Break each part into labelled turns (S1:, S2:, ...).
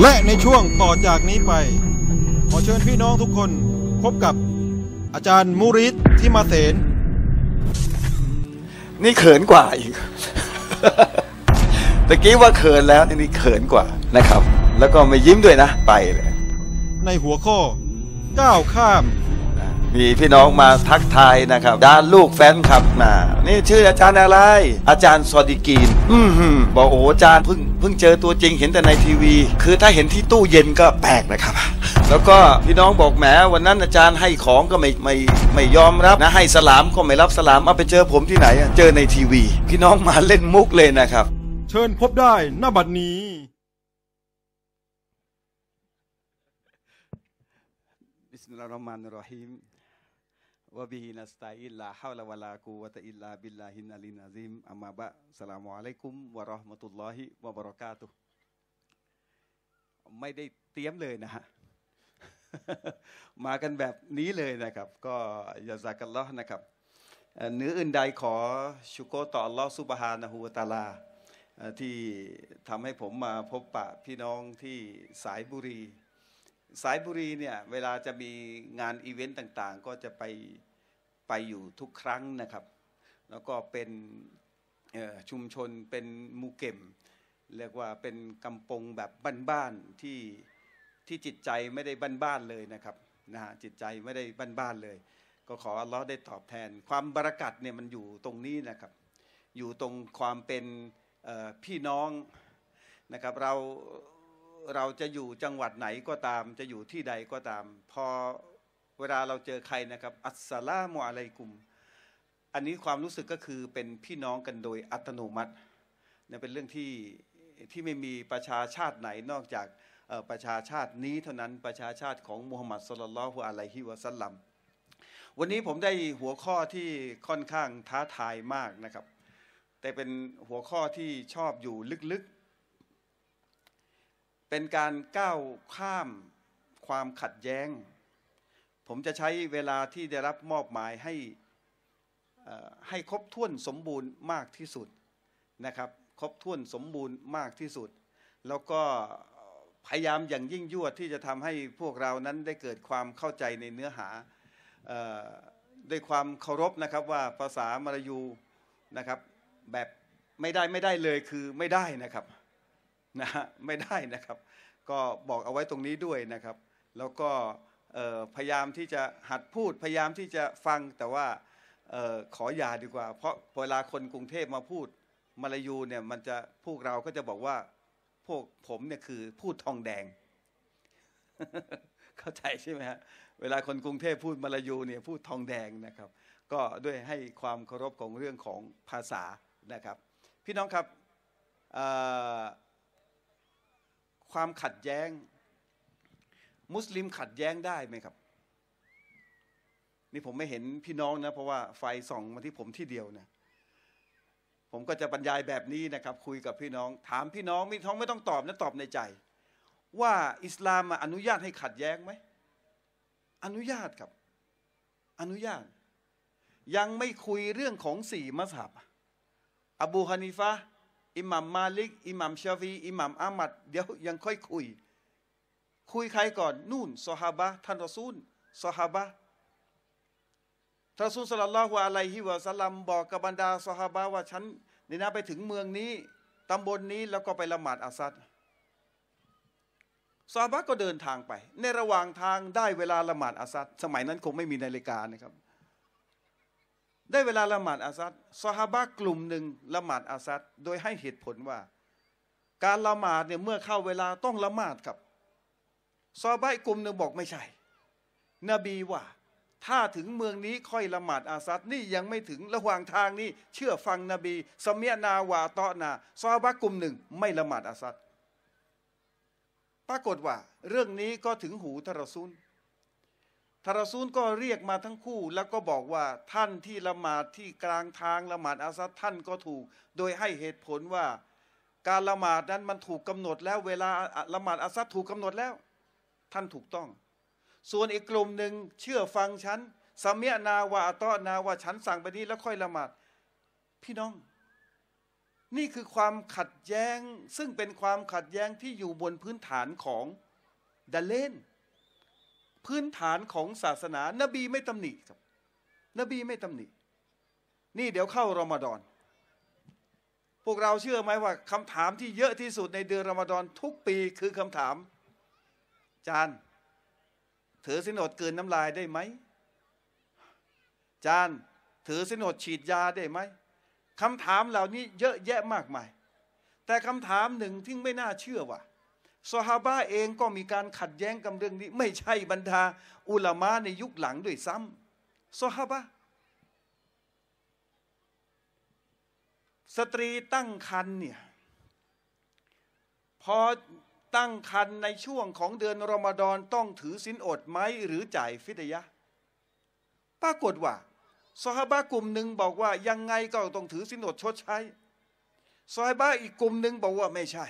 S1: และในช่วงต่อจากนี้ไป ขอเชิญพี่น้องทุกคนพบกับอาจารย์มูริสที่มาเสนนี่เขินกว่าอีกตะกี้ว่าเขินแล้ว นี่เขินกว่านะครับ แล้วก็ไม่ยิ้มด้วยนะไปเลยในหัวข้อก้าวข้ามมีพี่น้องมาทักทายนะครับ ด้านลูกแฟนคลับมานี่ชื่ออาจารย์อะไร อาจารย์สอดิกีนอืมบอกโอ้อาจารย์เพิ่งเพิ่งเจอตัวจริงเห็นแต่ในทีวี คือถ้าเห็นที่ตู้เย็นก็แปลกนะครับ แล้วก็พี่น้องบอกแหมวันนั้นอาจารย์ให้ของก็ไม่ไม่ไม่ยอมรับนะให้สลามก็ไม่รับสลาม เอาไปเจอผมที่ไหน เจอในทีวี พี่น้องมาเล่นมุกเลยนะครับ เชิญพบได้หน้าบัดนี้ บิสมิลลา์รอฮ์มานิรรฮีมวะบิฮินัสตาัยลาฮาวลาวะลากูวะตะอิลลาบิลลาฮินาลินาซิมอามาบะสลามุอะลัยกุมวะเราะห์มะตุลลอฮิวะบะเราะกาตุไม่ได้เตรียมเลยนะฮะมากันแบบนี้เลยนะครับ ก็อย่าซากันลอนะครับเนื้ออื่นใดขอชุโกต่อลอสุบฮานะฮูตาลาที่ทำให้ผมมาพบปะพี่น้องที่สายบุรีสายบุรีเนี่ยเวลาจะมีงานอีเวนต์ต่าง ๆ ก็จะไปไปอยู่ทุกครั้งนะครับ แล้วก็เป็นชุมชนเป็นมูเก็มเรียกว่าเป็นกำปงแบบบ้านๆที่ที่จิตใจไม่ได้บ้านๆเลยนะครับนะจิตใจไม่ได้บ้านๆเลย ก็ขออัลลอฮ์ได้ตอบแทนความบรากัดเนี่ยมันอยู่ตรงนี้นะครับ อยู่ตรงความเป็นพี่น้องนะครับเราเราจะอยู่จังหวัดไหนก็ตาม จะอยู่ที่ใดก็ตาม พอเวลาเราเจอใครนะครับอัสสลามุอะลัยกุมอันนี้ความรู้สึกก็คือเป็นพี่น้องกันโดยอัตโนมัติเนี่ยเป็นเรื่องที่ที่ไม่มีประชาชาติไหนนอกจากประชาชาตินี้เท่านั้นประชาชาติของมูฮัมหมัดสุลลัลฮุอะลัยฮิวะสัลลัมวันนี้ผมได้หัวข้อที่ค่อนข้างท้าทายมากนะครับแต่เป็นหัวข้อที่ชอบอยู่ลึกๆเป็นการก้าวข้ามความขัดแย้ง ผมจะใช้เวลาที่ได้รับมอบหมายให้ให้ครบถ้วนสมบูรณ์มากที่สุดนะครับ ครบถ้วนสมบูรณ์มากที่สุด แล้วก็พยายามอย่างยิ่งยวดที่จะทำให้พวกเรานั้นได้เกิดความเข้าใจในเนื้อหาด้วยความเคารพนะครับว่าภาษามลายูนะครับ แบบไม่ได้ไม่ได้เลยคือไม่ได้นะครับนะฮะไม่ได้นะครับ ก็บอกเอาไว้ตรงนี้ด้วยนะครับ แล้วก็พยายามที่จะหัดพูดพยายามที่จะฟังแต่ว่าออขออย่าดีกว่าเพราะเวลาคนกรุงเทพมาพูดมาลายูเนี่ย มันจะพวกเราก็จะบอกว่าพวกผมเนี่ยคือพูดทองแดง เข้าใจใช่ไหมฮะเวลาคนกรุงเทพพูดมาลายูเนี่ย พูดทองแดงนะครับ ก็ด้วยให้ความเคารพของเรื่องของภาษานะครับ พี่น้องครับความขัดแย้ง มุสลิมขัดแย้งได้ไหมครับ นี่ผมไม่เห็นพี่น้องนะเพราะว่า ไฟส่อง มาที่ผมที่เดียวนะผมก็จะบรรยายแบบนี้นะครับ คุยกับพี่น้อง ถามพี่น้องพี่น้องไม่ต้องตอบนะตอบในใจ ว่าอิสลามอนุญาตให้ขัดแย้งไหมอนุญาตครับ อนุญาต ยังไม่คุยเรื่องของสี่มัสฮับ อบูฮานิฟะอิหมัมมาลิกอิหมัมชาฟีอิหมัมอามัดเดี๋ยวยังค่อยคุย คุยใครก่อนนู่นสฮาบะท่านรอซูลสฮาบะท่านรอซูลสลัลลอฮุอะลัยฮิวะสัลลัมบอกกับบรรดาสฮาบะว่าฉันนี่นะไปถึงเมืองนี้ตำบลนี้แล้วก็ไปละหมาดอาซัดซาบะก็เดินทางไป ในระหว่างทางได้เวลาละหมาดอาซัดสมัยนั้นคงไม่มีนาฬิกานะครับได้เวลาละหมาดอาซัดสาบะกลุ่มหนึ่งละหมาดอาซัดโดยให้เหตุผลว่า การละหมาดเนี่ยเมื่อเข้าเวลาต้องละหมาดครับซอบากลุ่มหนึ่งบอกไม่ใช่ นบีว่า ถ้าถึงเมืองนี้ค่อยละหมาดอาซัดนี่ยังไม่ถึงระหว่างทางนี่เชื่อฟังนบีสมียนาวาตอนาซอบะกลุ่มหนึ่ง ไม่ละหมาดอาซัดปรากฏว่า เรื่องนี้ก็ถึงหูทารซุนทารซูลก็เรียกมาทั้งคู่แล้วก็บอกว่าท่านที่ละหมาดที่กลางทางละหมาดอาซัดท่านก็ถูก โดยให้เหตุผลว่าการละหมาดนั้นมันถูกกำหนด แล้วเวลาละหมาดอาซัดถูกกำหนดแล้ว ท่านถูกต้อง ส่วนอีกกลุ่มหนึ่งเชื่อฟังฉันสมีนาวาตอนาวาฉันสั่งไปนี้ แล้วค่อยละหมาดพี่น้อง นี่คือความขัดแย้ง ซึ่งเป็นความขัดแย้งที่อยู่บนพื้นฐานของดาเล่นพื้นฐานของศาสนา นบีไม่ตำหนิครับ นบีไม่ตำหนิ นี่เดี๋ยวเข้ารอมฎอน พวกเราเชื่อไหมว่า คำถามที่เยอะที่สุดในเดือนรอมฎอนทุกปีคือคำถาม จานถือสินอดเกินน้ำลายได้ไหม จานถือสินอดฉีดยาได้ไหมคำถามเหล่านี้เยอะแยะมากมาย แต่คำถามหนึ่งที่ไม่น่าเชื่อว่าสฮาบะเองก็มีการขัดแย้งกับเรื่องนี้ ไม่ใช่บรรดาอุลามะในยุคหลังด้วยซ้ำสฮาบะสตรีตั้งครรภ์เนี่ยพอตั้งครรภ์ในช่วงของเดือนรอมฎอนต้องถือสินอดไหมหรือจ่ายฟิดยะปรากฏว่าสฮาบะกลุ่มหนึ่งบอกว่ายังไงก็ต้องถือสินอดชดใช้สฮาบะอีกกลุ่มหนึ่งบอกว่าไม่ใช่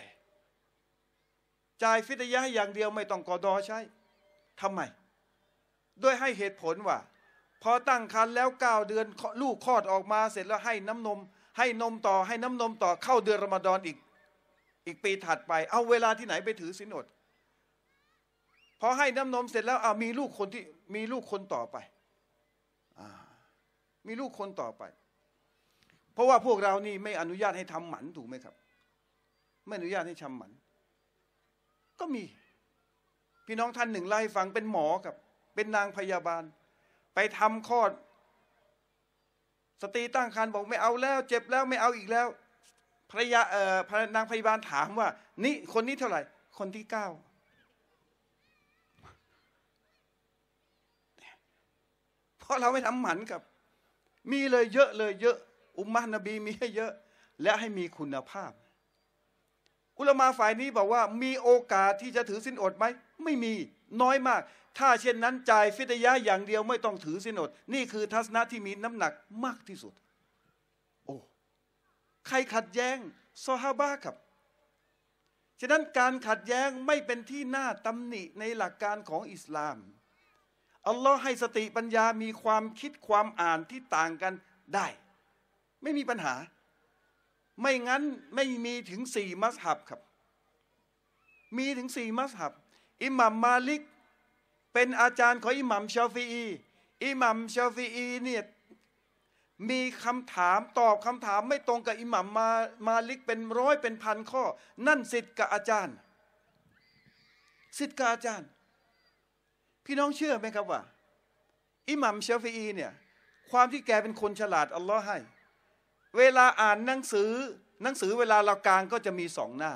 S1: จ่ายฟิตยะอย่างเดียวไม่ต้องกอดอใช้ทำไมด้วยให้เหตุผลว่า พอตั้งครรภ์แล้วเก้าเดือนลูกคลอดออกมาเสร็จแล้วให้น้ำนม ให้นมต่อให้น้ำนมต่อเข้าเดือนรอมฎอนอีก อีกปีถัดไป เอาเวลาที่ไหนไปถือสินอดพอให้น้ำนมเสร็จแล้วเอามีลูกคนที่มีลูกคนต่อไปอมีลูกคนต่อไป เพราะว่าพวกเรานี่ไม่อนุญาตให้ทำหมันถูกไหมครับ ไม่อนุญาตให้ทำหมันก็มีพี่น้องท่านหนึ่งไล่ฟังเป็นหมอกับ เป็นนางพยาบาล ไปทำคลอด สตรีตั้งครรภ์บอกไม่เอาแล้ว เจ็บแล้วไม่เอาอีกแล้วภรรยาเอ่อนางพยาบาลถามว่า นี่ คนนี้เท่าไหร่ คนที่เก้าเพราะเราไม่ทำหมันกับ มีเลยเยอะเลย เยอะ อุมมานบีมีให้เยอะ และให้มีคุณภาพุลมาฝ่ายนี้บอกว่ามีโอกาสที่จะถือสินอดไหม ไม่มีน้อยมาก ถ้าเช่นนั้นจ่ายฟิตยะอย่างเดียวไม่ต้องถือสินอด นี่คือทัศนะที่มีน้ำหนักมากที่สุดโอ้ใครขัดแย้งซอฮาบะครับฉะนั้นการขัดแย้งไม่เป็นที่น่าตำหนิในหลักการของอิสลามอัลลอฮ์ให้สติปัญญามีความคิดความอ่านที่ต่างกันได้ ไม่มีปัญหาไม่งั้นไม่มีถึงสี่มัสฮับครับ มีถึงสี่มัสฮับอิหมัมมาลิกเป็นอาจารย์ของอิหมัมชาฟีอีอิหมัมชาฟีอีเนี่ยมีคำถามตอบคำถามไม่ตรงกับอิหมัมมามาลิก เป็นร้อยเป็นพันข้อ นั่น สิทธิ์กับอาจารย์ สิทธิ์กับอาจารย์ พี่น้องเชื่อไหมครับว่าอิหมัมชาฟีอีเนี่ยความที่แกเป็นคนฉลาดอัลลอฮ์ให้เวลาอ่านหนังสือหนังสือเวลาเรากางก็จะมีสองหน้า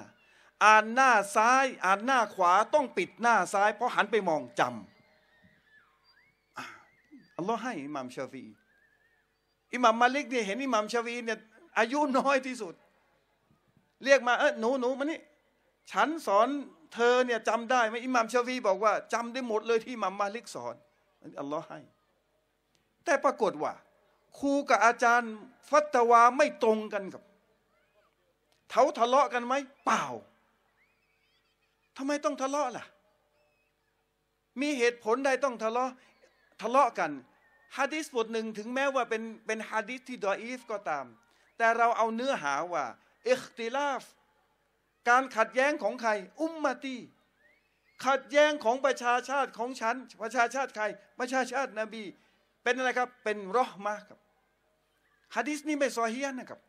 S1: อ่านหน้าซ้ายอ่านหน้าขวาต้องปิดหน้าซ้ายเพราะหันไปมองจำอัลลอฮ์ให้อิหมัมชาฟีอิหมัมมาลิกเนี่ยเห็นอิหมัมชาฟีเนี่ยอายุน้อยที่สุด เรียกมาเออหนูหนูมานี่ ฉันสอนเธอเนี่ยจำได้ไหมอิหมัมชาฟีบอกว่าจำได้หมดเลย ที่อิหมัมมาลิกสอนอัลลอฮ์ให้ แต่ปรากฏว่าครูกับอาจารย์ฟัตวาไม่ตรงกันกับเ้าทะเลาะกันไหมเปล่าทำไมต้องทะเลาะล่ะ มีเหตุผลใดต้องทะเลาะทะเลาะกันฮะดิษบทหนึ่งถึงแม้ว่าเป็นเป็นฮะดิษที่ดออีฟก็ตาม แต่เราเอาเนื้อหาว่าอิคติลาฟการขัดแย้งของใคร อุมมาตี ขัดแย้งของประชาชาติของฉันประชาชาติใคร ประชาชาตินบีเป็นอะไรครับ เป็นรอมาครับฮะดิษนี้ไม่ซอฮียนะครับ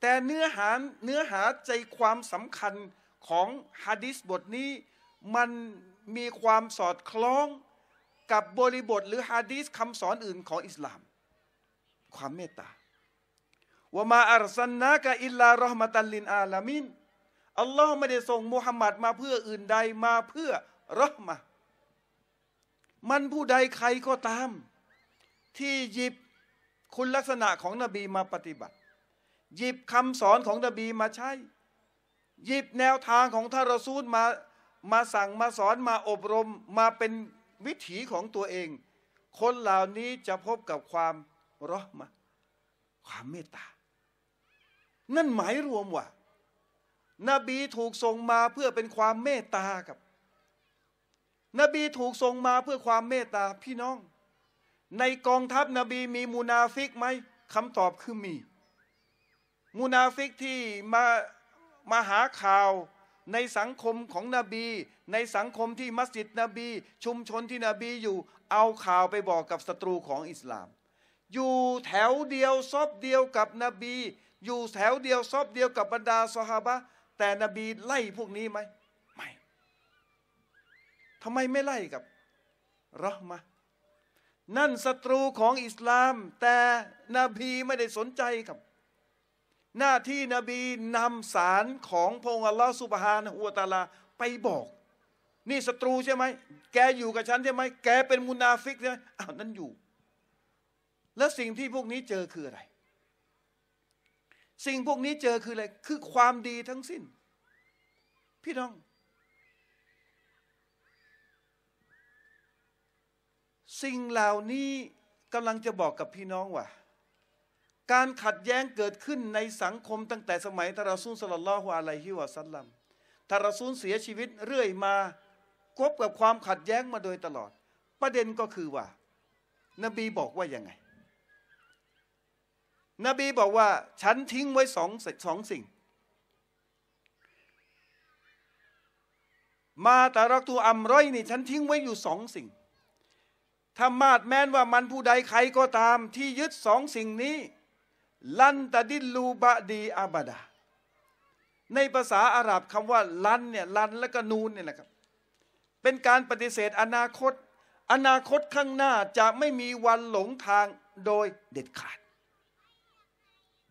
S1: แต่เนื้อหาเนื้อหาใจความสำคัญของฮะดิษบทนี้มันมีความสอดคล้องกับบริบท หรือฮะดีษคำสอนอื่นของอิสลาม ความเมตตาว่ามาอัลสันนะกะอิลลารอห์มะตันลินอาลามินอัลลอฮ์ไม่ได้ส่งมุฮัมมัดมาเพื่ออื่นใดมาเพื่อรอฮ์มะมันผู้ใดใครก็ตาม ที่หยิบคุณลักษณะของนบีมาปฏิบัติหยิบคำสอนของนบีมาใช้หยิบแนวทางของท่านรอซูลมามาสั่งมาสอนมาอบรมมาเป็นวิถีของตัวเอง คนเหล่านี้จะพบกับความรอมาความเมตตา นั่นหมายรวมว่า นบีถูกส่งมาเพื่อเป็นความเมตตากับนบีถูกส่งมาเพื่อความเมตตาพี่น้อง ในกองทัพนบีมีมูนาฟิกไหมคำตอบคือมีมูนาฟิกที่มามาหาข่าวในสังคมของนบี ในสังคมที่มัสยิดนบี ชุมชนที่นบีอยู่เอาข่าวไปบอกกับศัตรูของอิสลาม อยู่แถวเดียวซอบเดียวกับนบี อยู่แถวเดียวซอบเดียวกับบรรดาสหฮาบะแต่นบีไล่พวกนี้ไหมทำไมไม่ไล่กับรอมา นั่นศัตรูของอิสลาม แต่นบีไม่ได้สนใจครับ หน้าที่นบีนำสารของพงอัลลอฮ์สุบฮานะัวตาลาไปบอก นี่ศัตรูใช่ไหมแกอยู่กับฉันใช่ไหมแกเป็นมุนาฟิกใช่ไหมอ้าวนั่นอยู่ แล้วสิ่งที่พวกนี้เจอคืออะไร สิ่งพวกนี้เจอคืออะไร คือความดีทั้งสิ้น พี่น้องสิ่งเหล่านี้กำลังจะบอกกับพี่น้องว่า การขัดแย้งเกิดขึ้นในสังคมตั้งแต่สมัยทารุซูลสลลลฮุอะลัยฮิวะซัลลัมทารุซูลเสียชีวิตเรื่อยมาคบกับความขัดแย้งมาโดยตลอด ประเด็นก็คือว่า นบีบอกว่ายังไง นบีบอกว่า ฉันทิ้งไว้สองสองสิ่ง มาตารักตูอัมร้อยนี่ ฉันทิ้งไว้อยู่สองสิ่งธรรมาตแม้นว่ามันผู้ใดใครก็ตามที่ยึดสองสิ่งนี้ ลันตะดิลูบะดีอาบดาในภาษาอาหรับคำว่า ลันเนี่ยลันและก็นูนเนี่ยนะครับ เป็นการปฏิเสธอนาคต อนาคตข้างหน้าจะไม่มีวันหลงทางโดยเด็ดขาด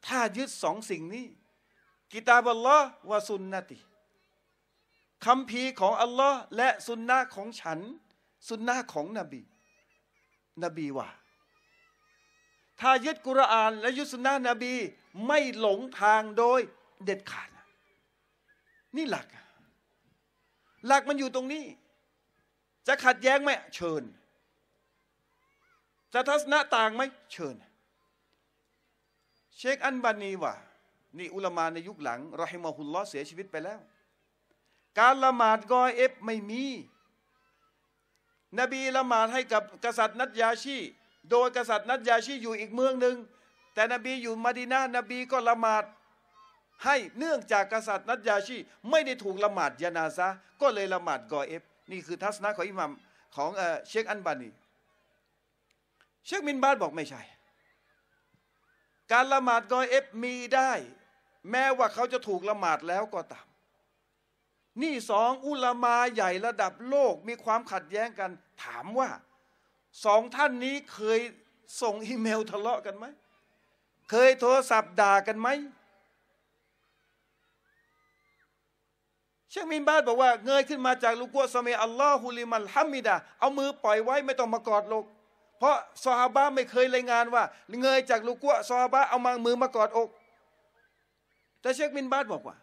S1: ถ้ายึดสองสิ่งนี้ กิตาบัลลอฮ์วาสุนนติคำพีของอัลลอฮ์และสุนนะของฉันสุนนะของนบีนบีว่า ถ้ายึดกุรอาน และยึดสุนนะนบีไม่หลงทางโดยเด็ดขาด นี่หลัก หลักมันอยู่ตรงนี้ จะขัดแย้งไหมเชิญ จะทัศนะต่างไหมเชิญ เชคอันบานีว่า นี่อุลามาในยุคหลังรอฮิมอฮุลลอเสียชีวิตไปแล้ว การละหมาดกอเอฟไม่มีนบีละหมาดให้กับกษัตริย์นัดยาชีโดยกษัตริย์นัดยาชีอยู่อีกเมืองหนึ่งแต่นบีอยู่มาดีนานบีก็ละหมาด ให้เนื่องจากกษัตริย์นัดยาชีไม่ได้ถูกละหมาดยานาซะก็เลยละหมาดกอเอฟนี่คือทัศนะของอิหมัมของเชคอันบานีเชคมินบาสบอกไม่ใช่ การละหมาดกอเอฟมีได้แม้ว่าเขาจะถูกละหมาดแล้วก็ตามนี่สองอุลามาใหญ่ระดับโลกมีความขัดแย้งกัน ถามว่าสองท่านนี้เคยส่งอีเมลทะเลาะกันไหมเคยโทรศัพท์ด่ากันไหมเชคมินบาสบอกว่าเงยขึ้นมาจากลูกัวสเมอัลลอฮุลิมัลฮัมมิดะเอามือปล่อยไว้ไม่ต้อง มากอดลก เพราะซอฮาบะไม่เคยรายงานว่า เงยจากลูกัวซอฮาบะเอามามือมากอดอก แต่เชคมินบาสบอกว่า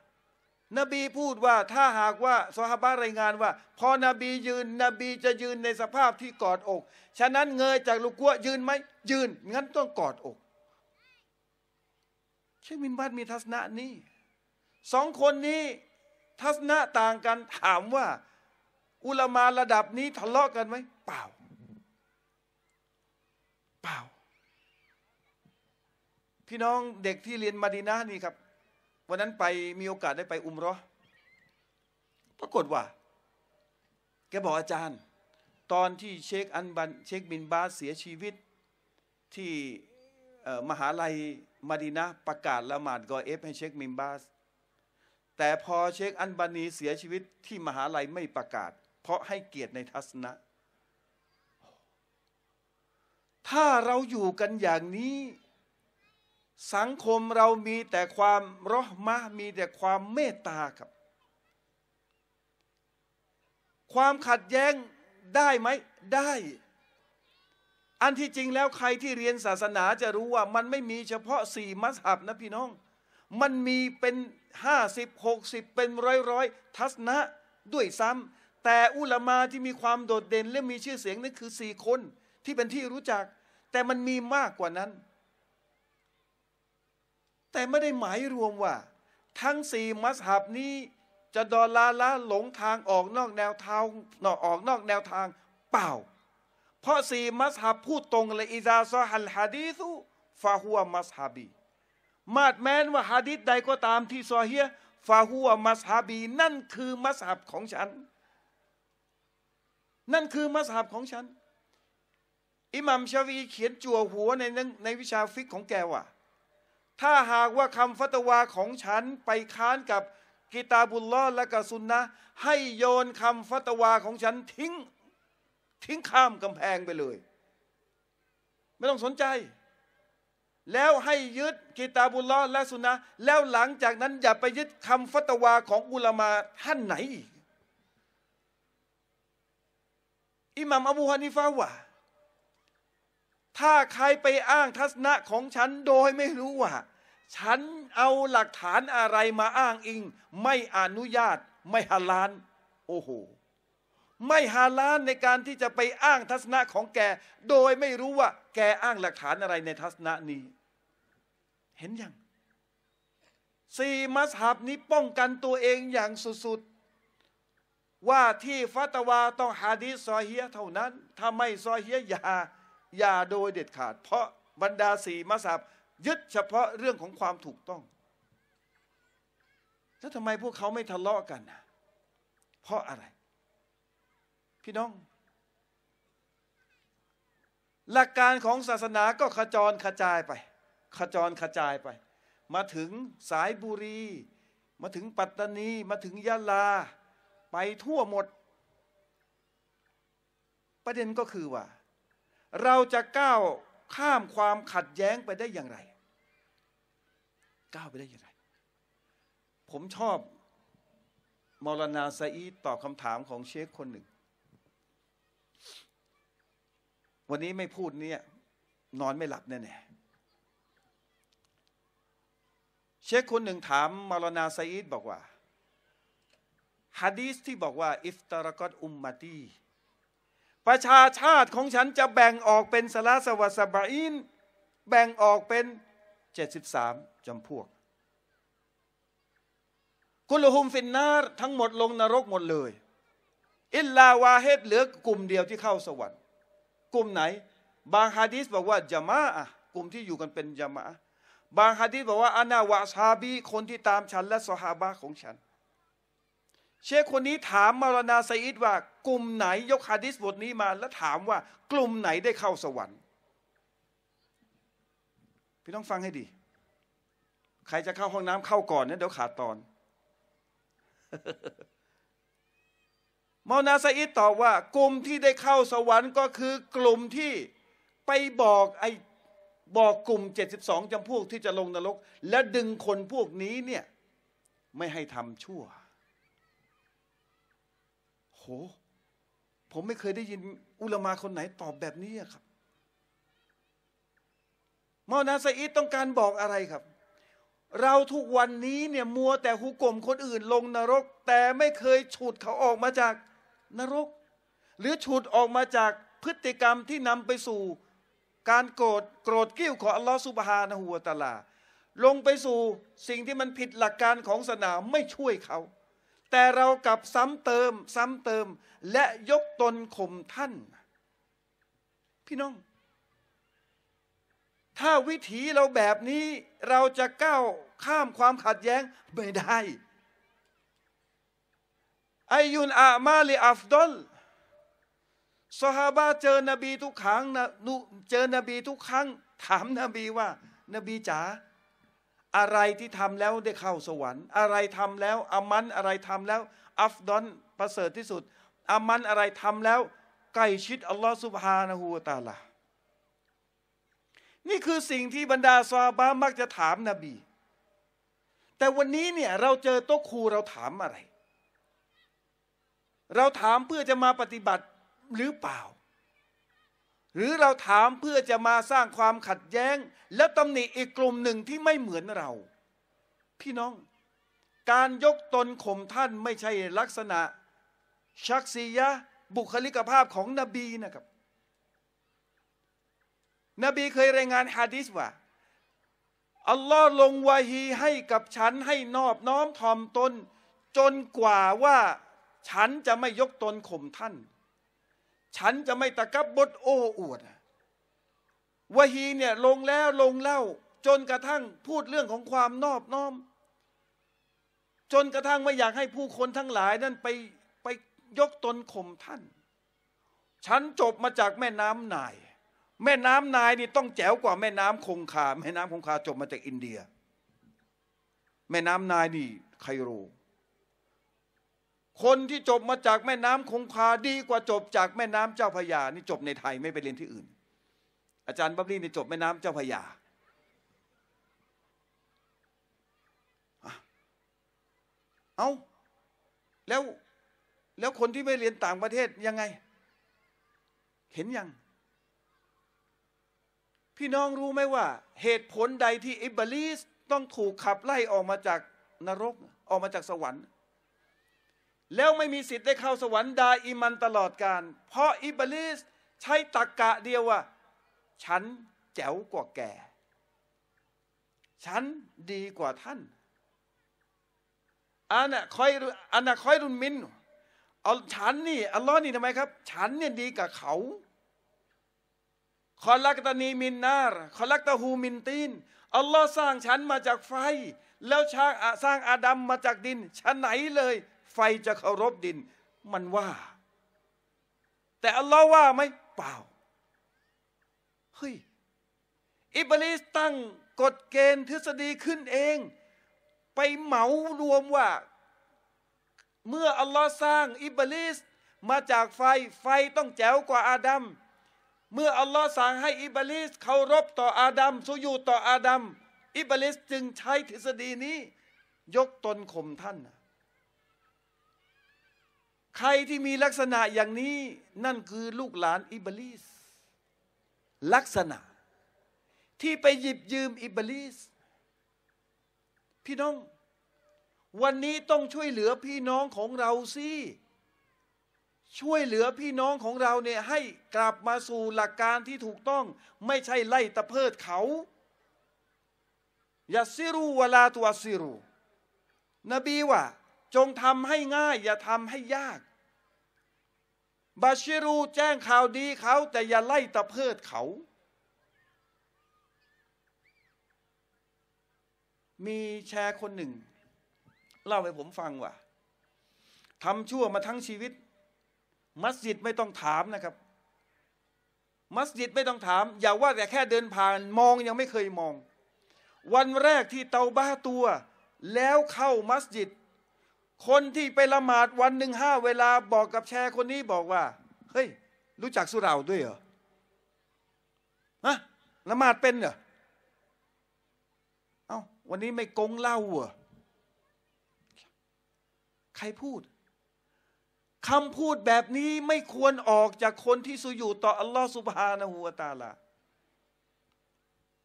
S1: นบีพูดว่าถ้าหากว่า สหบารายงานว่าพอนบียืน นบีจะยืนในสภาพที่กอดอก ฉะนั้นเงยจากลูกกัวยืนไหมยืนงั้นต้องกอดอกเชคมินบาดมีทัศนะนี้สองคนนี้ทัศนะต่างกันถามว่าอุลามาระดับนี้ทะเลาะกันไหมเปล่าเปล่า พี่น้องเด็กที่เรียนมาดินานี่ครับวันนั้นไปมีโอกาสได้ไปอุมรอปรากฏว่าแกบอกอาจารย์ ตอนที่เชคอันบันเชคบินบาสเสียชีวิต ที่มหาลัยมาดินะประกาศละหมาดกอเอฟให้เชคมินบาส แต่พอเชคอันบานีเสียชีวิตที่มหาลัยไม่ประกาศ เพราะให้เกียรติในทัศนะ ถ้าเราอยู่กันอย่างนี้สังคมเรามีแต่ความรหมะมีแต่ความเมตตาครับ ความขัดแย้ง ได้ไหมได้ อันที่จริงแล้วใครที่เรียนศาสนาจะรู้ว่ามันไม่มีเฉพาะสี่มัสฮับนะพี่น้อง มันมีเป็นห้าสิบหกสิบเป็นร้อยร้อยทัศนะด้วยซ้ำแต่อุลามาที่มีความโดดเด่นและมีชื่อเสียงนั่นคือสี่คนที่เป็นที่รู้จัก แต่มันมีมากกว่านั้นแต่ไม่ได้หมายรวมว่า ทั้งสี่มัสฮับนี้จะดอลลาละหลงทางออกนอกแนวทางนอกออกนอกแนวทางเปล่า เพราะสี่มัสฮับพูดตรงเลยอิซาซอฮัลฮะดีสุฟาฮัวมัสฮับี มาดแม้นว่าฮะดีใดก็ตามที่ซอเฮียฟาฮัวมัสฮับี นั่นคือมัสฮับของฉัน นั่นคือมัสฮับของฉัน อิหมัมชาวีเขียนจั่วหัวในในวิชาฟิกของแกว่าถ้าหากว่าคำฟัตวาของฉันไปค้านกับกิตาบุลลอและกับซุนนะให้โยนคำฟัตวาของฉันทิ้งทิ้งข้ามกำแพงไปเลย ไม่ต้องสนใจ แล้วให้ยึดกิตาบุลลอและสุนนะแล้วหลังจากนั้นอย่าไปยึดคำฟัตวาของอุลามาท่านไหนอีกอิหมัมอบูฮานิฟาว่าถ้าใครไปอ้างทัศนะของฉันโดยไม่รู้ว่า ฉันเอาหลักฐานอะไรมาอ้างอิง ไม่อนุญาต ไม่ฮาลาน โอ้โห ไม่ฮาลานในการที่จะไปอ้างทัศนะของแกโดยไม่รู้ว่าแกอ้างหลักฐานอะไรในทัศนะนี้ เห็นยังสี่มัสฮับนี้ป้องกันตัวเองอย่างสุดๆว่าที่ฟัตวาต้องฮาดีซอเฮียเท่านั้นถ้าไม่ซอเฮียอย่าอย่าโดยเด็ดขาดเพราะบรรดาสีมัสับยึดเฉพาะเรื่องของความถูกต้อง แล้วทำไมพวกเขาไม่ทะเลาะกันนะเพราะอะไร พี่น้อง หลักการของศาสนาก็ขจรขจายไป ขจรขจายไป มาถึงสายบุรี มาถึงปัตตานี มาถึงยะลา ไปทั่วหมด ประเด็นก็คือว่าเราจะก้าวข้ามความขัดแย้งไปได้อย่างไร ก้าวไปได้อย่างไร ผมชอบมอลนาซาอีตอบคำถามของเชคคนหนึ่ง วันนี้ไม่พูดเนี่ยนอนไม่หลับแน่ๆเชคคนหนึ่งถามมอลนาซาอีดบอกว่าฮะดีสที่บอกว่า อิฟตารกอตอุมมาตีประชาชาติของฉันจะแบ่งออกเป็นสลาสวัสบาอินแบ่งออกเป็น73จำพวกกุลฮุมฟินนาร์ทั้งหมดลงนรกหมดเลย อิลลาวาเฮตเหลือกลุ่มเดียวที่เข้าสวรรค์ กลุ่มไหน บางฮะดีสบอกว่าจามะอะกลุ่มที่อยู่กันเป็นจามะบางฮะดีสบอกว่าอานาวาชาบี คนที่ตามฉันและสหาบะของฉันเชคคนนี้ถามมารณาไซอิดว่ากลุ่มไหน ยกฮะดิษบทนี้มา แล้วถามว่ากลุ่มไหนได้เข้าสวรรค์ พี่ต้องฟังให้ดี ใครจะเข้าห้องน้ำเข้าก่อนเนี่ยเดี๋ยวขาดตอนมอนาไซอิดตอบว่ากลุ่มที่ได้เข้าสวรรค์ ก็คือกลุ่มที่ไปบอกไอ้บอกกลุ่ม 72จำพวกที่จะลงนรกและดึงคนพวกนี้เนี่ยไม่ให้ทำชั่วโหผมไม่เคยได้ยินอุลมาคนไหนตอบแบบนี้ครับมอนาซอิดต้องการบอกอะไรครับ เราทุกวันนี้เนี่ยมัวแต่หุกกลมคนอื่นลงนรก แต่ไม่เคยฉุดเขาออกมาจากนรก หรือฉุดออกมาจากพฤติกรรมที่นำไปสู่ การโกรธโกรธกิ้วของอัลลอฮฺสุบฮานะฮูวะตาลา ลงไปสู่สิ่งที่มันผิดหลักการของศาสนาไม่ช่วยเขาแต่เรากลับซ้ำเติมซ้ำเติม และยกตนข่มท่าน พี่น้อง ถ้าวิถีเราแบบนี้เราจะก้าวข้ามความขัดแย้ง ไม่ได้อายุนอามาลีอัฟดอลสฮาบะเจอนบีทุกครั้งนะเจอนบีทุกครั้ง ถามนบีว่า นบีจ๋าอะไรที่ทำแล้วได้เข้าสวรรค์ อะไรทำแล้วอามันอะไรทำแล้วอัฟดอนประเสริฐที่สุดอามันอะไรทำแล้วใกล้ชิดอัลลอฮฺสุบฮานาหูตาลา นี่คือสิ่งที่บรรดาซาบามักจะถามนบี แต่วันนี้เนี่ยเราเจอโต๊ะครูเราถามอะไร เราถามเพื่อจะมาปฏิบัติหรือเปล่าหรือเราถามเพื่อจะมาสร้างความขัดแย้ง และตำหนิอีกกลุ่มหนึ่งที่ไม่เหมือนเรา พี่น้องการยกตนข่มท่านไม่ใช่ลักษณะ ชักซียะ บุคลิกภาพของนบีนะครับ นบีเคยรายงานฮะดิษว่า อัลลอฮ์ลงวาฮีให้กับฉันให้นอบน้อมถ่อมตน จนกว่าว่าฉันจะไม่ยกตนข่มท่านฉันจะไม่ตะกับบทโอ้อวดวะฮีเนี่ยลงแล้วลงเล่า จนกระทั่งพูดเรื่องของความนอบน้อม จนกระทั่งไม่อยากให้ผู้คนทั้งหลายนั้นไปไปยกตนข่มท่าน ฉันจบมาจากแม่น้ำนาย แม่น้ำนายนี่ต้องแจ๋วกว่าแม่น้ำคงคาแม่น้ำคงคาจบมาจากอินเดีย แม่น้ำนายนี่ไคโรคนที่จบมาจากแม่น้ำคงคาดีกว่าจบจากแม่น้ำเจ้าพยานี่จบในไทยไม่ไปเรียนที่อื่น อาจารย์บับลี่นี่ จบแม่น้ำเจ้าพยาเอาแล้ว แล้วคนที่ไม่เรียนต่างประเทศยังไง เห็นยัง พี่น้องรู้ไหมว่า เหตุผลใดที่ อิบลิสต้องถูกขับไล่ออกมาจากนรกออกมาจากสวรรค์แล้วไม่มีสิทธิ์ได้เข้าสวรรค์ดาอิมันตลอดการ เพราะอิบลิสใช้ตรกกะเดียวว่า ฉันแจ๋วกว่าแกฉันดีกว่าท่านอันน่ะคอยอันน่ะคอยรุนมินเอาฉันนี่อัลลอฮ์นี่ทำไมครับ ฉันเนี่ยดีกว่าเขาคอลักตานี มินนาร์คอลักตาฮูมินตีนอัลลอฮ์สร้างฉันมาจากไฟ แล้วช้างสร้างอาดัมมาจากดิน ฉันไหนเลยไฟจะเคารพดินมันว่า แต่อัลลอฮ์ว่าไหมเปล่าเฮ้ยอิบลิสตั้งกฎเกณฑ์ทฤษฎีขึ้นเอง ไปเหมารวมว่า เมื่ออัลลอฮ์สร้าง อิบลิสมาจากไฟไฟต้องแจ๋วกว่าอาดัมเมื่ออัลลอฮ์สั่งให้อิบลิสเคารพต่ออาดัมสุยูต่ออาดัมอิบลิสจึงใช้ทฤษฎีนี้ ยกตนข่มท่านนะใครที่มีลักษณะอย่างนี้นั่นคือลูกหลานอิบลิสลักษณะที่ไปหยิบยืมอิบลิสพี่น้อง วันนี้ต้องช่วยเหลือพี่น้องของเราสิช่วยเหลือพี่น้องของเราเนี่ยให้กลับมาสู่หลักการที่ถูกต้อง ไม่ใช่ไล่ตะเพิดเขาอย่าซิรูเวลาตัวซิรูนบีว่า จงทำให้ง่าย อย่าทำให้ยากบาชิรูแจ้งข่าวดีเขา แต่อย่าไล่ตะเพิดเขา มีแชร์คนหนึ่ง เล่าให้ผมฟังว่าทำชั่วมาทั้งชีวิต มัสยิดไม่ต้องถามนะครับ มัสยิดไม่ต้องถาม อย่าว่าแต่แค่เดินผ่าน มองยังไม่เคยมอง วันแรกที่เตาบ้าตัว แล้วเข้ามัสยิดคนที่ไปละหมาดวันหนึ่งห้าเวลา บอกกับแชร์คนนี้บอกว่า เฮ้ย รู้จักสุราด้วยเหรอฮะละหมาดเป็นเหรอ เอา้า วันนี้ไม่กงเล่าเหรอใครพูดคำพูดแบบนี้ไม่ควรออกจากคนที่สุอยู่ต่ออัลลอฮฺสุบฮานาหูวตาลา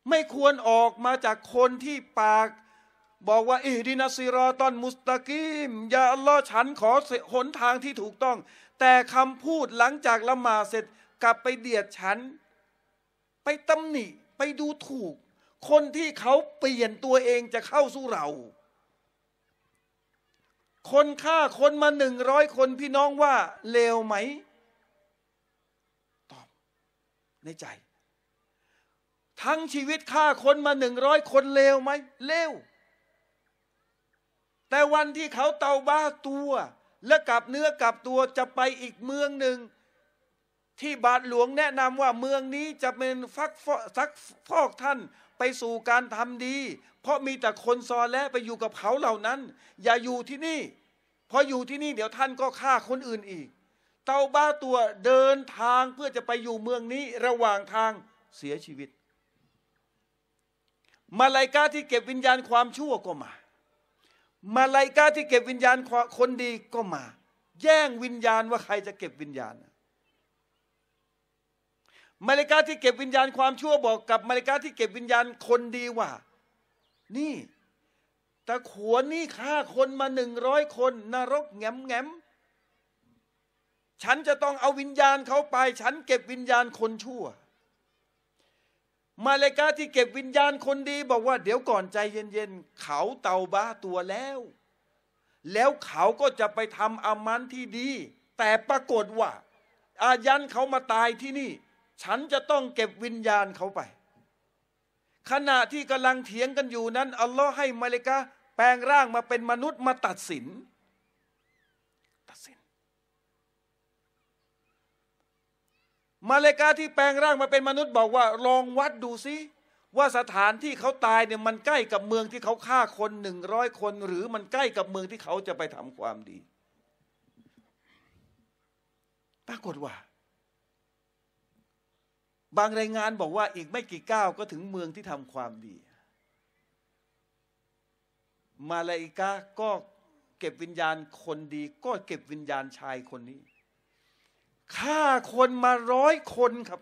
S1: ไม่ควรออกมาจากคนที่ปากบอกว่าอิดินาซิรอตันมุสตะกิมอย่าอัลลอฮ์ฉันขอหนทางที่ถูกต้อง แต่คำพูดหลังจากละหมาดเสร็จกลับไปเดียดฉัน ไปตำหนิ ไปดูถูก คนที่เขาเปลี่ยนตัวเองจะเข้าสู่เรา คนฆ่า คนมาหนึ่งร้อยคนพี่น้องว่าเลวไหมตอบ ในใจ ทั้งชีวิตฆ่า คนมาหนึ่งร้อยคนเลวไหมเลวแต่วันที่เขาเตาบ้าตัว และกลับเนื้อกลับตัวจะไปอีกเมืองหนึ่ง ที่บาทหลวงแนะนำว่าเมืองนี้จะเป็นฟักฟักฟอกท่านไปสู่การทำดี เพราะมีแต่คนซอและไปอยู่กับเขาเหล่านั้น อย่าอยู่ที่นี่ เพราะอยู่ที่นี่เดี๋ยวท่านก็ฆ่าคนอื่นอีก เตาบ้าตัวเดินทางเพื่อจะไปอยู่เมืองนี้ระหว่างทางเสียชีวิตมาลายกาที่เก็บวิญญาณความชั่วก็มามาลายกาที่เก็บวิญญาณคนดีก็มา แย่งวิญญาณว่าใครจะเก็บวิญญาณมาลายกาที่เก็บวิญญาณความชั่วบอกกับมาลายกาที่เก็บวิญญาณคนดีว่า นี่ตะขวนนี่ฆ่าคนมาหนึ่งร้อยคน นรกแง้มแง้มฉันจะต้องเอาวิญญาณเขาไป ฉันเก็บวิญญาณคนชั่วมาเลกาที่เก็บวิญญาณคนดีบอกว่าเดี๋ยวก่อนใจเย็นๆ เขาเตาบ้าตัวแล้ว แล้วเขาก็จะไปทำอามันที่ดี แต่ปรากฏว่า อายันเขามาตายที่นี่ ฉันจะต้องเก็บวิญญาณเขาไป ขณะที่กำลังเถียงกันอยู่นั้น อัลลอฮ์ให้มาเลกาแปลงร่างมาเป็นมนุษย์มาตัดสินมาเลกาที่แปลงร่างมาเป็นมนุษย์บอกว่าลองวัดดูซิว่าสถานที่เขาตายเนี่ยมันใกล้กับเมืองที่เขาฆ่าคนหนึ่งร้อยคน หรือมันใกล้กับเมืองที่เขาจะไปทำความดีปรากฏว่า บางรายงานบอกว่าอีกไม่กี่ก้าวก็ถึงเมืองที่ทำความดี มาลาอิกาก็เก็บวิญญาณคนดี ก็เก็บวิญญาณชายคนนี้ฆ่าคนมาร้อยคนครับ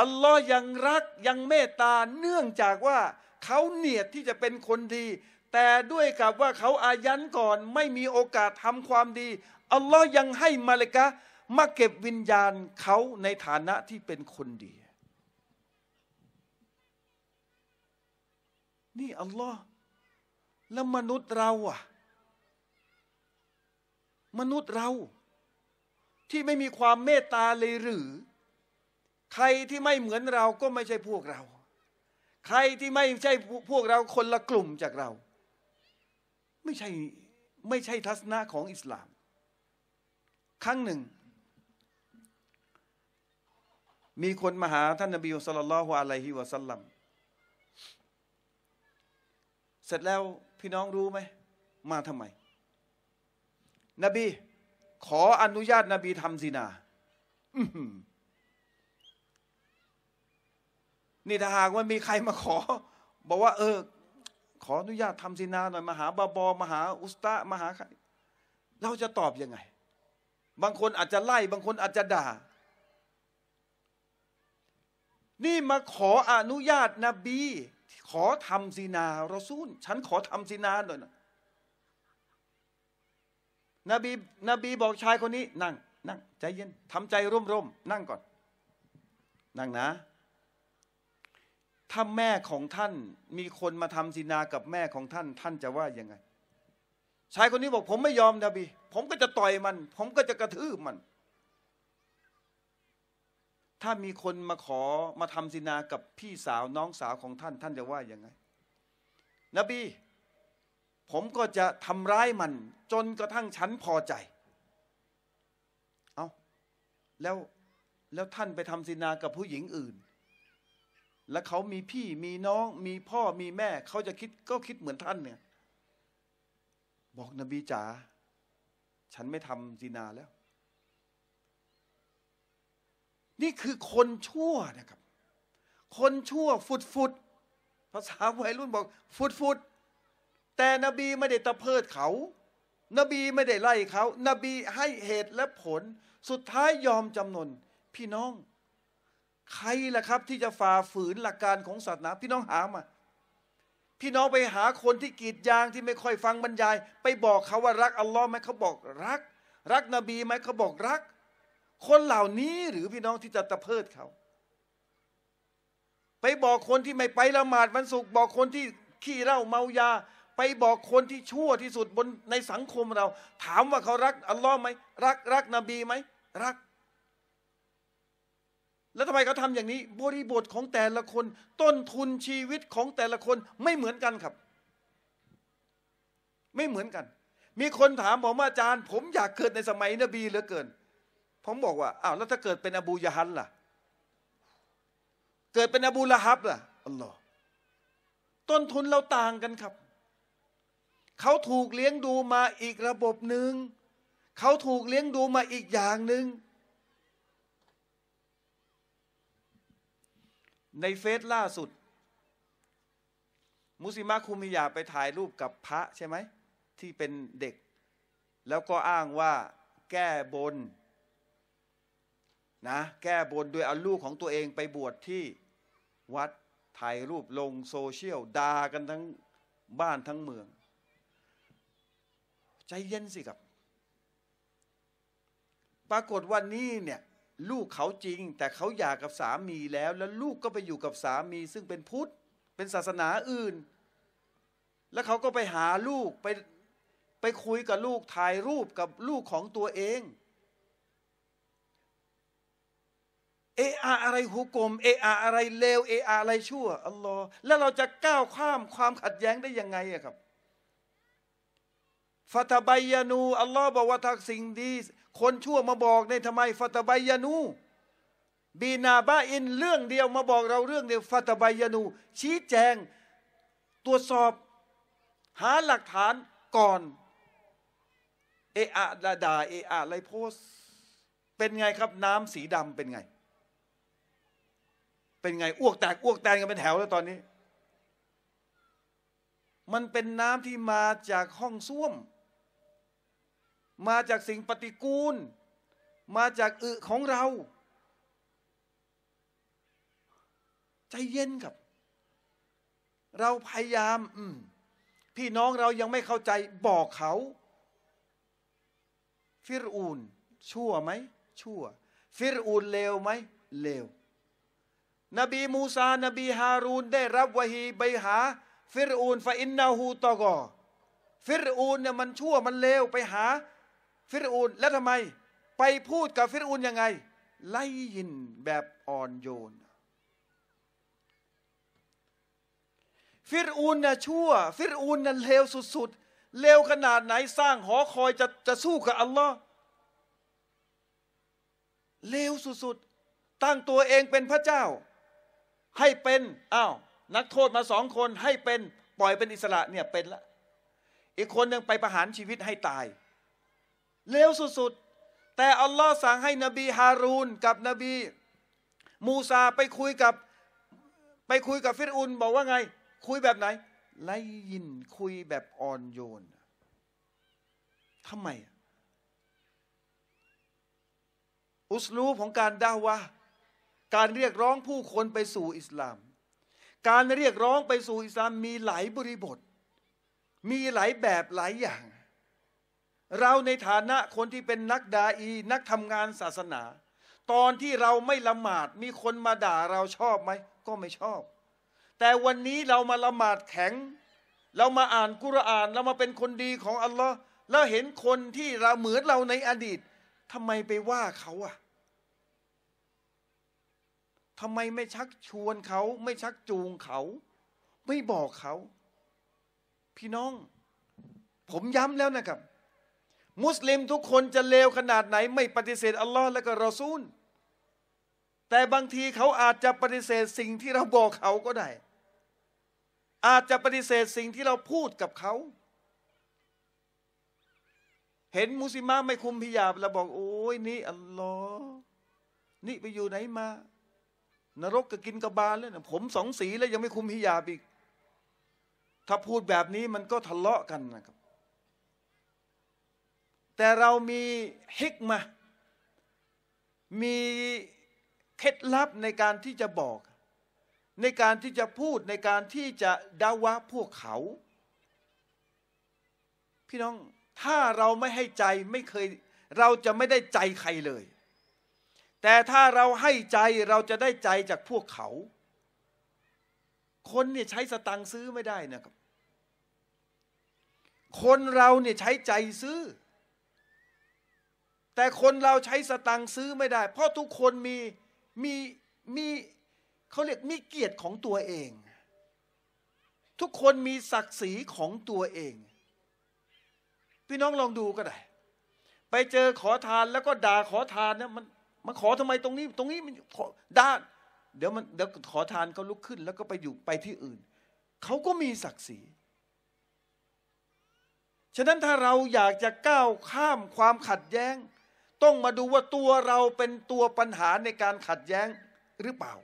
S1: อัลลอฮ์ยังรักยังเมตตา เนื่องจากว่า เขาเนียดที่จะเป็นคนดี แต่ด้วยกับว่าเขาอายันก่อน ไม่มีโอกาสทำความดีอัลลอฮ์ยังให้มาเลกะมาเก็บวิญญาณเขาในฐานะที่เป็นคนดี นี่อัลลอฮ์แล้วมนุษย์เราอะมนุษย์เราที่ไม่มีความเมตตาเลยหรือ ใครที่ไม่เหมือนเรา ก็ไม่ใช่พวกเรา ใครที่ไม่ใช่พวกเราคนละกลุ่มจากเรา ไม่ใช่ไม่ใช่ทัศนะของอิสลามครั้งหนึ่ง มีคนมาหาท่านนบีสุลต่านละฮอะลัยฮิวะสัลลัมเสร็จแล้วพี่น้องรู้ไหมมาทำไม นบีขออนุญาตนบีทำซินา นี่ถ้าหากว่ามีใครมาขอ บอกว่า เออ ขออนุญาตทำซินาหน่อยมาหาบาบอมาหา อุสตะมาหาใครเราจะตอบยังไง บางคนอาจจะไล่บางคนอาจจะด่านี่มาขออนุญาตนบี ขอทำซินารอซูลฉันขอทำซินาหน่อยนะนบีนบีบอกชายคนนี้นั่ง นั่งใจเย็นทำใจร่มร่ม นั่งก่อน นั่งนะ ถ้าแม่ของท่านมีคนมาทำซินากับแม่ของท่าน ท่านจะว่ายังไง ชายคนนี้บอกผมไม่ยอมนบี ผมก็จะต่อยมัน ผมก็จะกระทืบมัน ถ้ามีคนมาขอมาทำซินากับพี่สาวน้องสาวของท่าน ท่านจะว่ายังไง นบีผมก็จะทำร้ายมัน จนกระทั่งฉันพอใจ เอาแล้ว แล้วท่านไปทำสีนากับผู้หญิงอื่น แล้วเขามีพี่ มีน้อง มีพ่อ มีแม่ เขาจะคิด ก็คิดเหมือนท่านเนี่ย บอกนบีจ๋า ฉันไม่ทำสีนาแล้ว นี่คือคนชั่วนะครับ คนชั่วฟุดฟุด ภาษาวัยรุ่นบอกฟุดฟุดแต่นบีไม่ได้ตะเพิดเขา นบีไม่ได้ไล่เขา นบีให้เหตุและผล สุดท้ายยอมจำนนพี่น้อง ใครล่ะครับ ที่จะฝ่าฝืนหลักการของศาสนาพี่น้องหามา พี่น้องไปหาคนที่กีดยางที่ไม่ค่อยฟังบรรยาย ไปบอกเขาว่ารักอัลลอฮ์ไหมเขาบอกรัก รักนบีไหมเขาบอกรัก คนเหล่านี้หรือพี่น้องที่จะตะเพิดเขา ไปบอกคนที่ไม่ไปละหมาดวันศุกร์บอกคนที่ขี้เหล้าเมายาไปบอกคนที่ชั่วที่สุดบนในสังคมเรา ถามว่าเขารักอัลลอฮ์ไหมรักรักนบีไหมรัก แล้วทำไมเขาทำอย่างนี้ บริบทของแต่ละคน ต้นทุนชีวิตของแต่ละคนไม่เหมือนกันครับ ไม่เหมือนกัน มีคนถามผมอาจารย์ ผมอยากเกิดในสมัยนบีเหลือเกินผมบอกว่าอ้าวแล้วถ้าเกิดเป็นอบูยะฮันล่ะเกิดเป็นอบูละฮับล่ะอัลลอฮ์ต้นทุนเราต่างกันครับเขาถูกเลี้ยงดูมาอีกระบบหนึ่ง เขาถูกเลี้ยงดูมาอีกอย่างหนึ่ง ในเฟซล่าสุด มุสิมาคุมิยาไปถ่ายรูปกับพระใช่ไหมที่เป็นเด็ก แล้วก็อ้างว่า แก้บนนะแก้บนโดยเอาลูกของตัวเองไปบวชที่วัดถ่ายรูปลงโซเชียลด่ากันทั้งบ้านทั้งเมืองใจเย็นสิครับ ปรากฏว่านี่เนี่ยลูกเขาจริง แต่เขาอยากกับสามีแล้วแล้วลูกก็ไปอยู่กับสามี ซึ่งเป็นพุทธเป็นศาสนาอื่น แล้วเขาก็ไปหาลูก ไปไปคุยกับลูกถ่ายรูปกับลูกของตัวเองเอออะไรหุกลมเอออะไร เลวเอออะไรชั่ว อัลลอฮ์แล้วเราจะก้าวข้ามความขัดแย้งได้ยังไงอะครับฟาตบายานูอัลลอฮ์บอกว่าทักสิ่งดีคนชั่วมาบอกในทำไมฟาตบายานูบีนาบาอินเรื่องเดียวมาบอกเราเรื่องเดียวฟาตบายานู ชี้แจงตรวจสอบ หาหลักฐานก่อนเออะดาดาเออะไรโพสเป็นไงครับ น้ำสีดำเป็นไง เป็นไงอ้วกแตกอ้วกแตกกันเป็นแถวแล้วตอนนี้ มันเป็นน้ำที่มาจากห้องส้วมมาจากสิ่งปฏิกูล มาจากอึของเรา ใจเย็นครับ เราพยายามมพี่น้องเรายังไม่เข้าใจบอกเขา ฟิรูนชั่วไหมชั่ว ฟิรูนเลวไหมเลว นบีมูซา นบีฮารูนได้รับวะฮีไปหา ฟิรูนฟาอินนาหูตอกอฟิรูนเนี่ยมันชั่วมันเลวไปหาฟิรูนแล้วทำไมไปพูดกับฟิรูนยังไง ไล่ยินแบบอ่อนโยน ฟิรูนน่ะชั่ว ฟิรูนน่ะเลวสุดๆ เลวขนาดไหนสร้างหอคอยจะจะสู้กับอัลลอฮ์เลวสุดๆ ตั้งตัวเองเป็นพระเจ้า ให้เป็นอ้าวนักโทษมาสองคนให้เป็นปล่อยเป็นอิสระเนี่ยเป็นละ อีกคนหนึ่งไปประหารชีวิตให้ตายเลวสุดๆ แต่อัลลอฮ์สั่งให้นบีฮารูนกับนบี มูซาไปคุยกับไปคุยกับฟิรูนบอกว่าไง คุยแบบไหนไลยินคุยแบบอ่อนโยนทำไมอุสลูของการด่าวะการเรียกร้องผู้คนไปสู่อิสลาม การเรียกร้องไปสู่อิสลาม มีหลายบริบท มีหลายแบบหลายอย่างเราในฐานะคนที่เป็นนักดาอีนักทำงานศาสนา ตอนที่เราไม่ละหมาดมีคนมาด่าเราชอบไหม ก็ไม่ชอบ แต่วันนี้เรามาละหมาดแข็ง เรามาอ่านกุรอานเรามาเป็นคนดีของอัลลอฮ์แล้วเห็นคนที่เราเหมือนเราในอดีตทำไมไปว่าเขาอะทำไมไม่ชักชวนเขา ไม่ชักจูงเขา ไม่บอกเขา พี่น้อง ผมย้ำแล้วนะครับมุสลิมทุกคนจะเลวขนาดไหนไม่ปฏิเสธ อัลลอฮ์และก็รอซูลแต่บางทีเขาอาจจะปฏิเสธสิ่งที่เราบอกเขาก็ได้อาจจะปฏิเสธสิ่งที่เราพูดกับเขา เห็นมุสลิมไม่คุมพิยาบเราบอกโอ้ยนี่ อัลลอฮ์นี่ไปอยู่ไหนมา นรกก็กินกระบาลแล้วนะ ผมสองสีแล้วยังไม่คุมพิยาบอีก ถ้าพูดแบบนี้มันก็ทะเลาะกันนะครับแต่เรามีฮิกมามีเคล็ดลับในการที่จะบอก ในการที่จะพูดในการที่จะดาวะพวกเขา พี่น้องถ้าเราไม่ให้ใจไม่เคย เราจะไม่ได้ใจใครเลย แต่ถ้าเราให้ใจเราจะได้ใจจากพวกเขา คนเนี่ยใช้สตังค์ซื้อไม่ได้นะครับ คนเราเนี่ยใช้ใจซื้อแต่คนเราใช้สตังค์ซื้อไม่ได้ เพราะทุกคนมีมีมีเขาเรียกมีเกียรติของตัวเอง ทุกคนมีศักดิ์ศรีของตัวเอง พี่น้องลองดูก็ได้ ไปเจอขอทานแล้วก็ด่าขอทานเนี่ยมันมาขอทำไมตรงนี้ตรงนี้มันขอด่าเดี๋ยวมันเดี๋ยวขอทานเขาลุกขึ้น แล้วก็ไปอยู่ไปที่อื่นเขาก็มีศักดิ์ศรีฉะนั้นถ้าเราอยากจะก้าวข้ามความขัดแย้งต้องมาดูว่าตัวเราเป็นตัวปัญหาในการขัดแย้งหรือเปล่า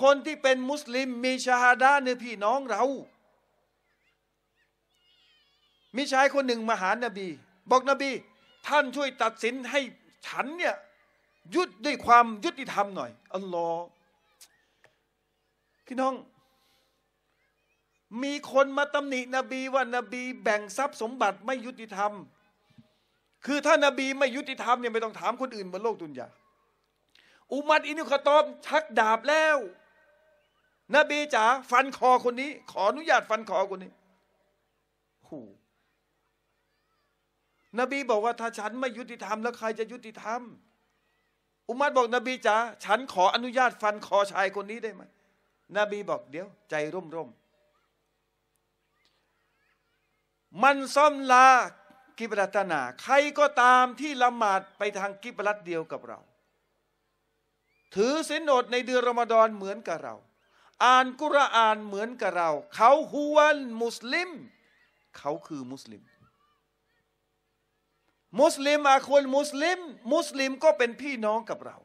S1: คนที่เป็นมุสลิมมีชาฮาดาในพี่น้องเรา มีชายคนหนึ่งมาหานบี บอกนบี ท่านช่วยตัดสินให้ฉันเนี่ยยุดด้วยความยุติธรรมหน่อย อัลลอฮ์พี่น้อง มีคนมาตำหนินบีว่านบีแบ่งทรัพย์สมบัติไม่ยุติธรรมคือถ้านบีไม่ยุติธรรมเนี่ยไม่ต้องถามคนอื่นบนโลกตุนยา อุมัดอินุขตอมชักดาบแล้ว นบีจ๋าฟันคอคนนี้ ขออนุญาตฟันคอคนนี้หูนบีบอกว่าถ้าฉันไม่ยุติธรรม แล้วใครจะยุติธรรม อุมัดบอก นบีจ๋าฉัน ขออนุญาตฟันคอชายคนนี้ได้ไหมนบีบอก เดี๋ยว ใจร่มร่ม มันซ่อมลากิบรัตนาใครก็ตามที่ละหมาดไปทางกิบรัตเดียวกับเรา ถือศีลอดในเดือนรอมฎอนเหมือนกับเรา อ่านกุรอานเหมือนกับเรา เขาฮวนมุสลิม เขาคือมุสลิม มุสลิมอาควรมุสลิม มุสลิมก็เป็นพี่น้องกับเรา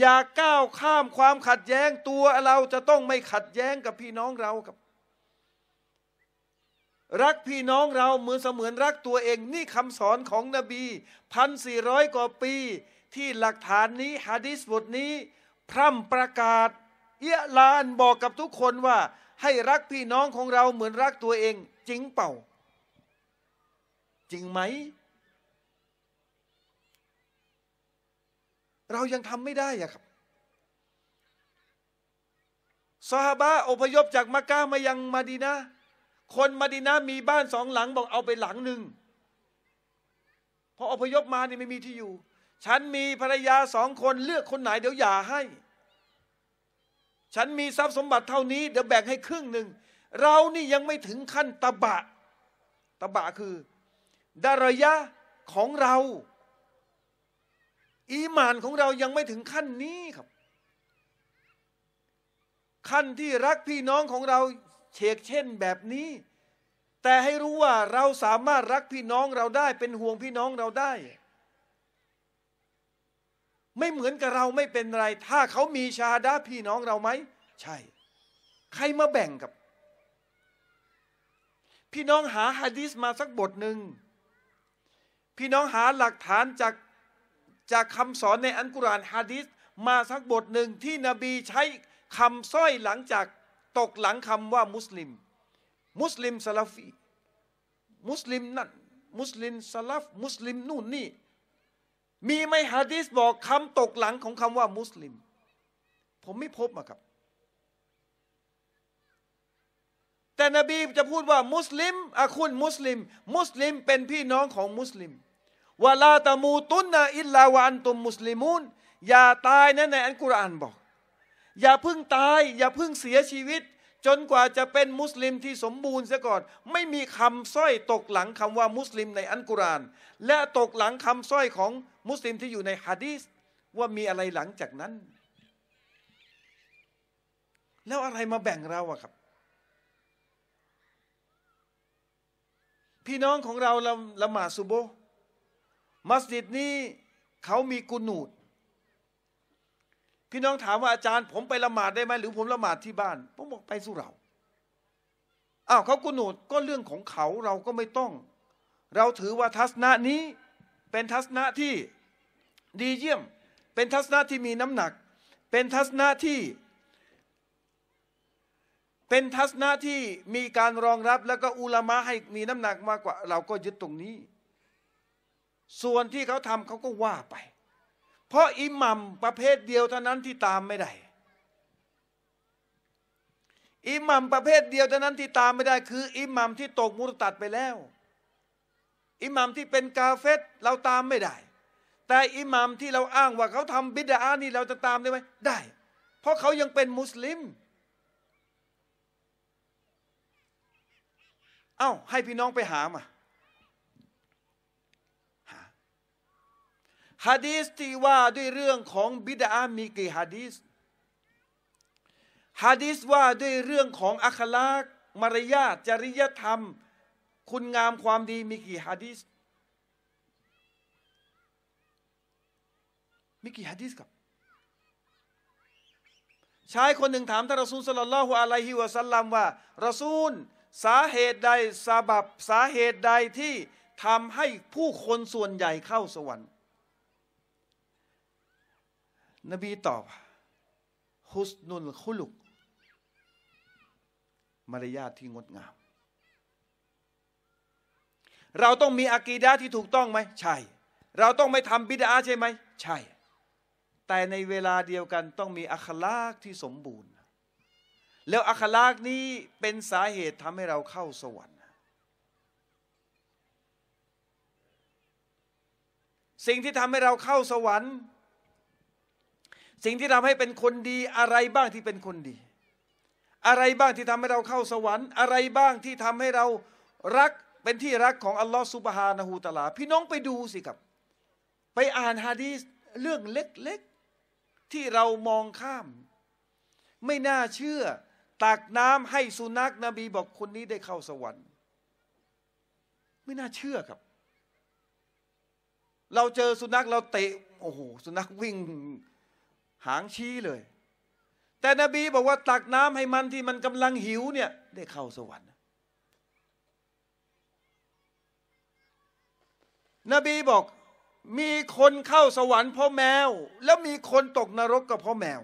S1: อย่าก้าวข้ามความขัดแย้งตัวเราจะต้องไม่ขัดแย้งกับพี่น้องเรารับรักพี่น้องเราเหมือนเสมือนรักตัวเอง นี่คำสอนของนบีพันสี่ร้อยกว่าปี ที่หลักฐานนี้ฮะดิษบทนี้ พร่ำประกาศ เอียลานบอกกับทุกคนว่า ให้รักพี่น้องของเราเหมือนรักตัวเอง จริงเปล่า จริงไหมเรายังทำไม่ได้อะครับสหบะอพยพจากมักกะมายังมาดีนาคนมาดินามีบ้านสองหลัง บอกเอาไปหลังหนึ่งพออพยพมานี่ไม่มีที่อยู่ ฉันมีภรรยาสองคนเลือกคนไหนเดี๋ยวหย่าให้ ฉันมีทรัพย์สมบัติเท่านี้ เดี๋ยวแบ่งให้ครึ่งหนึ่ง เรานี่ยังไม่ถึงขั้นตะบะตะบะคือดารยะของเรา อีมานของเรายังไม่ถึงขั้นนี้ครับ ขั้นที่รักพี่น้องของเราเชกเช่นแบบนี้ แต่ให้รู้ว่าเราสามารถรักพี่น้องเราได้เป็นห่วงพี่น้องเราได้ ไม่เหมือนกับเราไม่เป็นไร ถ้าเขามีชาดาพี่น้องเราไหมใช่ ใครมาแบ่งกับ พี่น้องหาฮะดีษมาสักบทหนึ่งพี่น้องหาหลักฐาน จากจากคำสอนในอันกุรานฮะดีษมาสักบทหนึ่งที่นบีใช้คำสร้อยหลังจากตกหลังคำว่า มุสลิม มุสลิมซาลาฟี มุสลิมนั่นมุสลิมซาลาฟ มุสลิมนู่นนี่ มีไหมฮะดีสบอกคำตกหลังของคำว่า มุสลิม ผมไม่พบมาครับ แต่นบีจะพูดว่า มุสลิมอาคุณมุสลิม มุสลิม เป็นพี่น้องของมุสลิม วลาตะมูตุนนะอิลลาวันตุมมุสลิมูนอย่าตายนะในอันกุรอานบอกอย่าพึ่งตายอย่าพึ่งเสียชีวิต จนกว่าจะเป็นมุสลิมที่สมบูรณ์เสียก่อน ไม่มีคำสร้อยตกหลังคำว่ามุสลิมในอันกุรานและตกหลังคำสร้อยของมุสลิมที่อยู่ในฮะดีษว่ามีอะไรหลังจากนั้น แล้วอะไรมาแบ่งเราอะครับ พี่น้องของเราละละหมาดซุโบ มัสยิดนี้เขามีกุนูดพี่น้องถามว่าอาจารย์ผมไปละหมาดได้ไหมหรือผมละหมาดที่บ้านผมบอกไปสู้เราอ้าวเขากุหนดก็เรื่องของเขาเราก็ไม่ต้อง เราถือว่าทัศนะนี้ เป็นทัศนะที่ดีเยี่ยม เป็นทัศนะที่มีน้ำหนัก เป็นทัศนะที่ เป็นทัศนะที่มีการรองรับแล้วก็อุลามะให้มีน้ำหนักมากกว่า เราก็ยึดตรงนี้ ส่วนที่เขาทำเขาก็ว่าไปเพราะอิหมัมประเภทเดียวเท่านั้นที่ตามไม่ได้ อิหมัมประเภทเดียวเท่านั้นที่ตามไม่ได้ คือ อิหมัมที่ตกมุตตัดไปแล้ว อิหมัมที่เป็นกาเฟตเราตามไม่ได้ แต่อิหมัมที่เราอ้างว่าเขาทำบิดานี่เราจะตามได้ไหมได้ เพราะเขายังเป็นมุสลิม เอา้าให้พี่น้องไปหามาฮะดีสที่ว่าด้วยเรื่องของบิดามีกี่ฮะดีสฮะดีสว่าด้วยเรื่องของอัคลากมารยาทจริยธรรม คุณงามความดี มีกี่ฮะดีสมีกี่ฮะดีสครับ ชายคนหนึ่งถามท่านรอซูลสลลัลลอฮุอะลัยฮิวะสัลลัมว่ารอซูลสาเหตุใด สาบับสาเหตุใดที่ทำให้ผู้คนส่วนใหญ่เข้าสวรรค์นบีตอบฮุสนุลคุลุกมารยาทที่งดงาม เราต้องมีอากีดาที่ถูกต้องไหม ใช่ เราต้องไม่ทำบิดาใช่ไหม ใช่ แต่ในเวลาเดียวกันต้องมีอัคลากที่สมบูรณ์ แล้วอัคลากนี้เป็นสาเหตุทำให้เราเข้าสวรรค์สิ่งที่ทำให้เราเข้าสวรรค์สิ่งที่ทำให้เป็นคนดี อะไรบ้างที่เป็นคนดี อะไรบ้างที่ทำให้เราเข้าสวรรค์ อะไรบ้างที่ทำให้เรารักเป็นที่รักของอัลลอฮฺสุบฮานาหูตะลา พี่น้องไปดูสิครับ ไปอ่านฮะดีสเรื่องเล็กๆ ที่เรามองข้าม ไม่น่าเชื่อตักน้ำให้สุนัข นบีบอกคนนี้ได้เข้าสวรรค์ ไม่น่าเชื่อครับ เราเจอสุนัขเราเตะ โอ้โหสุนัขวิ่งหางชี้เลย แต่นบีบอกว่าตักน้ำให้มันที่มันกำลังหิวเนี่ย ได้เข้าสวรรค์ นบีบอกมีคนเข้าสวรรค์เพราะแมวแล้วมีคนตกนรกก็เพราะแมว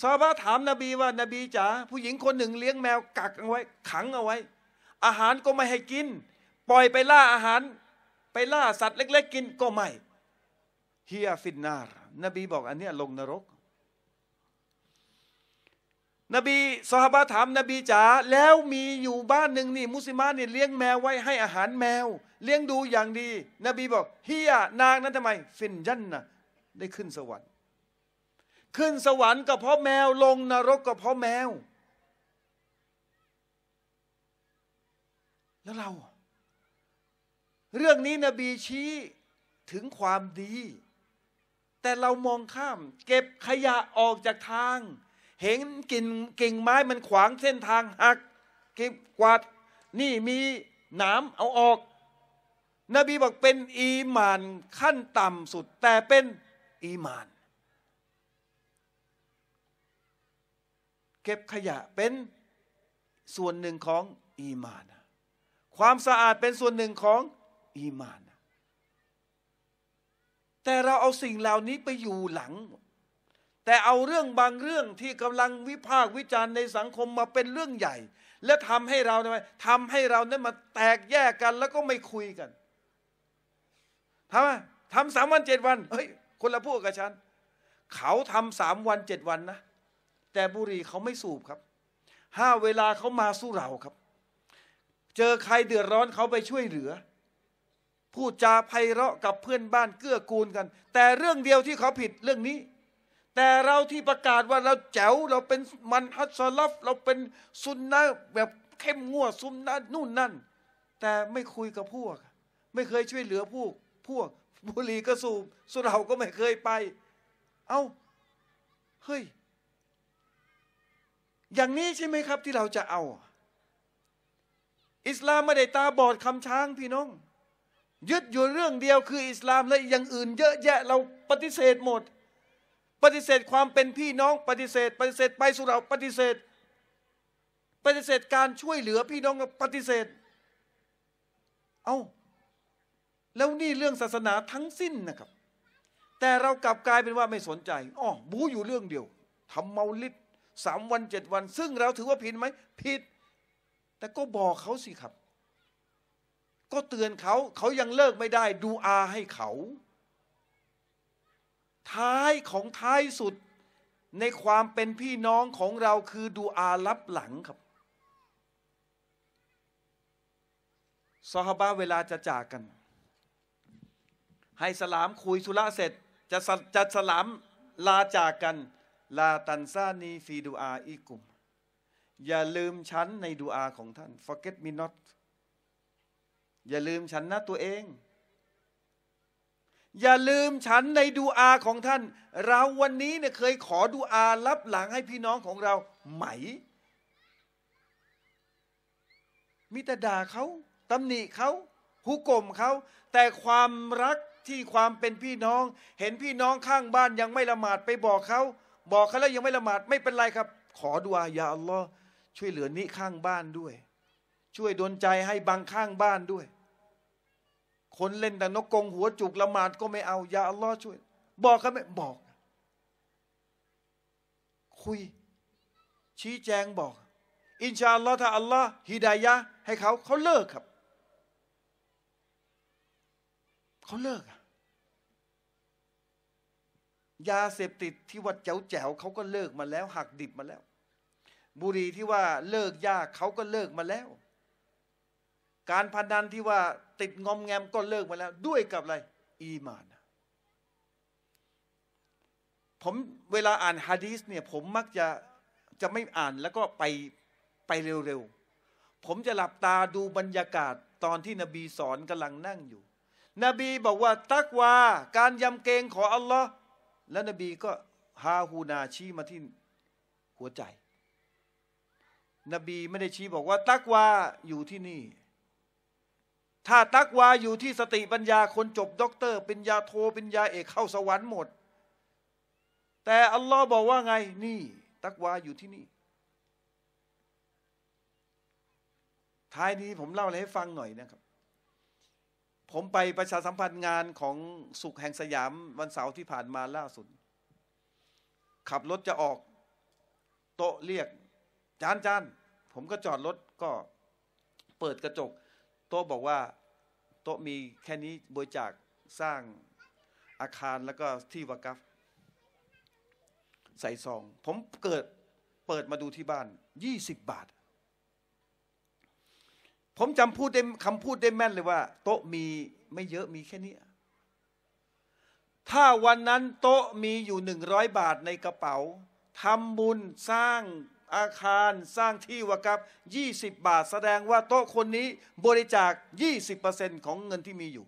S1: ซาบะถามนบีว่า นบีจ๋าผู้หญิงคนหนึ่งเลี้ยงแมวกักเอาไว้ ขังเอาไว้ อาหารก็ไม่ให้กิน ปล่อยไปล่าอาหาร ไปล่าสัตว์เล็กๆกินก็ไม่เฮียฟินนารนบีบอก อันเนี้ยลงนรก นบีสหบาถาม นบีจ๋าแล้วมีอยู่บ้านหนึ่งนี่มุสลิมาเนี่ยเลี้ยงแมวไว้ให้อาหารแมว เลี้ยงดูอย่างดี นบีบอกเฮียนางนั้นทำไมฟินยันนะได้ขึ้นสวรรค์ ขึ้นสวรรค์ก็เพราะแมว ลงนรกก็เพราะแมว แล้วเรา เรื่องนี้นบีชี้ถึงความดีแต่เรามองข้ามเก็บขยะออกจากทาง เห็นกิ่งกิ่งไม้มันขวางเส้นทางหักเก็บกวาดนี่มีหนามเอาออก นบีบอกเป็นอีมานขั้นต่ำสุดแต่เป็น อีมาน เก็บขยะเป็นส่วนหนึ่งของ อีมาน ความสะอาดเป็นส่วนหนึ่งของ อีมานแต่เราเอาสิ่งเหล่านี้ไปอยู่หลัง แต่เอาเรื่องบางเรื่องที่กำลังวิพากษ์วิจารณ์ในสังคมมาเป็นเรื่องใหญ่ และทำให้เราทำไมทำให้เราเนี่ยมาแตกแยกกันแล้วก็ไม่คุยกันทำไมทำสามวันเจ็ดวันเฮ้ยคนละพวกกับฉันเขาทำสามวันเจ็ดวันนะ แต่บุรีเขาไม่สูบครับห้าเวลาเขามาสู้เราครับ เจอใครเดือดร้อนเขาไปช่วยเหลือพูดจาไพเราะกับเพื่อนบ้านเกื้อกูลกัน แต่เรื่องเดียวที่เขาผิดเรื่องนี้ แต่เราที่ประกาศว่าเราแจ๋วเราเป็นมันฮัสลัฟเราเป็นซุนนะแบบเข้มงวดซุนนะนู่นนั่น แต่ไม่คุยกับพวก ไม่เคยช่วยเหลือพวกพวก บุหรี่กะสูบสุราก็ไม่เคยไป เอา้าเฮ้ยอย่างนี้ใช่ไหมครับที่เราจะเอา อิสลามไม่ได้ตาบอดคำช้างพี่น้องยึดอยู่เรื่องเดียวคืออิสลามและอย่างอื่นเยอะแยะเราปฏิเสธหมด ปฏิเสธความเป็นพี่น้องปฏิเสธ ปฏิเสธไปสุราปฏิเสธ ปฏิเสธการช่วยเหลือพี่น้องปฏิเสธเอาาแล้วนี่เรื่องศาสนาทั้งสิ้นนะครับ แต่เรากลับกลายเป็นว่าไม่สนใจอ๋อบูอยู่เรื่องเดียวทำเมาลิดสามวันเจ็ดวัน ซึ่งเราถือว่าผิดไหมผิดแต่ก็บอกเขาสิครับก็เตือนเขา เขายังเลิกไม่ได้ ดูอาให้เขา ท้ายของท้ายสุดในความเป็นพี่น้องของเราคือดูอารับหลังครับซอฮาบะเวลาจะจากกัน ให้สลามคุยสุระเสร็จจะจะสลามลาจากกัน ลาตันซานีฟีดูอาอีกุมอย่าลืมฉันในดูอาของท่าน forget me not อย่าลืมฉันนะตัวเอง อย่าลืมฉันในดูอาของท่าน เราวันนี้เนี่ยเคยขอดูอารับหลังให้พี่น้องของเรา ไหมมิตรด่าเขาตำหนิเขาหุกกลมเขาแต่ความรักที่ความเป็นพี่น้อง เห็นพี่น้องข้างบ้าน ยังไม่ละหมาดไปบอกเขา บอกเขาแล้วยังไม่ละหมาด ไม่เป็นไรครับ ขอดูอาอย่าอัลลอฮ์ช่วยเหลือนี้ข้างบ้านด้วย ช่วยดนใจให้บางข้างบ้านด้วยคนเล่นแต่นกกงหัวจุกละหมาดก็ไม่เอาอย่าอัลลอฮ์ช่วย บอกกาไม่บอก คุย ชี้แจงบอก อินชาอัลลอฮ์ถ้าอัลลอฮ์ฮิดายะ ให้เขา เขาเลิกครับ เขาเลิกยาเสพติดที่ว่าแจ๋วแจ๋วเขาก็เลิกมาแล้วหักดิบมาแล้ว บุหรี่ที่ว่าเลิกยากเขาก็เลิกมาแล้ว การพนันที่ว่าติดงอมแงมก็เลิกมาแล้วด้วยกับอะไร อีมานผมเวลาอ่านฮะดีสเนี่ยผมมักจะจะไม่อ่านแล้วก็ไปไปเร็วๆผมจะหลับตาดูบรรยากาศตอนที่นบีสอนกำลังนั่งอยู่ นบีบอกว่า ตักวา การยำเกรงของอัลลอฮ์แล้วนบีก็ฮาฮูนาชี้มาที่หัวใจ นบีไม่ได้ชี้บอกว่า ตักวา อยู่ที่นี่ถ้าตักวาอยู่ที่สติปัญญาคนจบด็อกเตอร์ปัญญาโทปัญญาเอกเข้าสวรรค์หมด แต่ อัลลอฮ์บอกว่าไงนี่ ตักวาอยู่ที่นี่ ท้ายนี้ผมเล่าอะไรให้ฟังหน่อยนะครับ ผมไปประชาสัมพันธ์งานของสุขแห่งสยามวันเสาร์ที่ผ่านมาล่าสุดขับรถจะออก โต๊ะเรียกจานจาน ผมก็จอดรถ ก็เปิดกระจกโต๊ะบอกว่า โต๊ะมีแค่นี้บริจาคสร้างอาคารแล้วก็ที่วากัฟ ใส่ซอง ผมเกิดเปิดมาดูที่บ้านยี่สิบบาท ผมจำพูดได้คำพูดได้แม่นเลยว่า โต๊ะมีไม่เยอะมีแค่นี้ ถ้าวันนั้นโต๊ะมีอยู่หนึ่งร้อยบาทในกระเป๋าทำบุญสร้างอาคารสร้างที่วะกับ 20 บาท แสดงว่าโต๊ะคนนี้บริจาค20%ของเงินที่มีอยู่